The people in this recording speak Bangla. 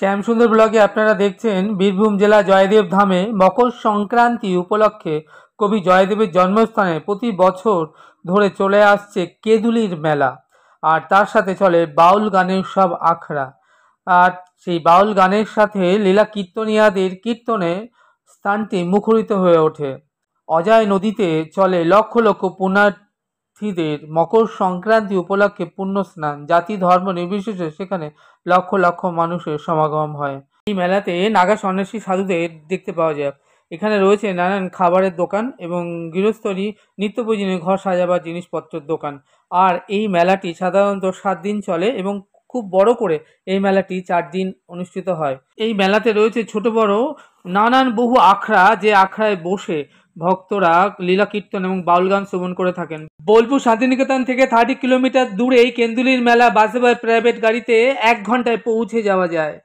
শ্যামসুন্দর ব্লগে আপনারা দেখছেন বীরভূম জেলা জয়দেব ধামে মকর সংক্রান্তি উপলক্ষে কবি জয়দেবের জন্মস্থানে প্রতি বছর ধরে চলে আসছে কেদুলির মেলা আর তার সাথে চলে বাউল গানের সব আখড়া আর সেই বাউল গানের সাথে লীলা কীর্তনিয়াদের কীর্তনে স্থানটি মুখরিত হয়ে ওঠে অজয় নদীতে চলে লক্ষ লক্ষ পুনার তীর্থীদের মকর সংক্রান্তি উপলক্ষে পুণ্য স্নান জাতি ধর্ম নির্বিশেষে সেখানে লক্ষ লক্ষ মানুষের সমাগম হয় এই মেলাতে নাগা সন্ন্যাসী সাধুদের দেখতে পাওয়া যায় এখানে রয়েছে নানান খাবারের দোকান এবং গৃহস্থলী নিত্য প্রয়োজনীয় ঘর সাজাবার জিনিসপত্রের দোকান আর এই মেলাটি সাধারণত সাত দিন চলে এবং খুব বড় করে এই মেলাটি চার দিন অনুষ্ঠিত হয় এই মেলাতে রয়েছে ছোট বড় নানান বহু আখড়া যে আখড়ায় বসে ভক্তরা লীলা কীর্তন এবং বাউল গান শ্রবণ করে থাকেন বোলপুর শান্তিনিকেতন থেকে থার্টি কিলোমিটার দূরেই কেন্দুলির মেলা বাসে বা প্রাইভেট গাড়িতে এক ঘন্টায় পৌঁছে যাওয়া যায়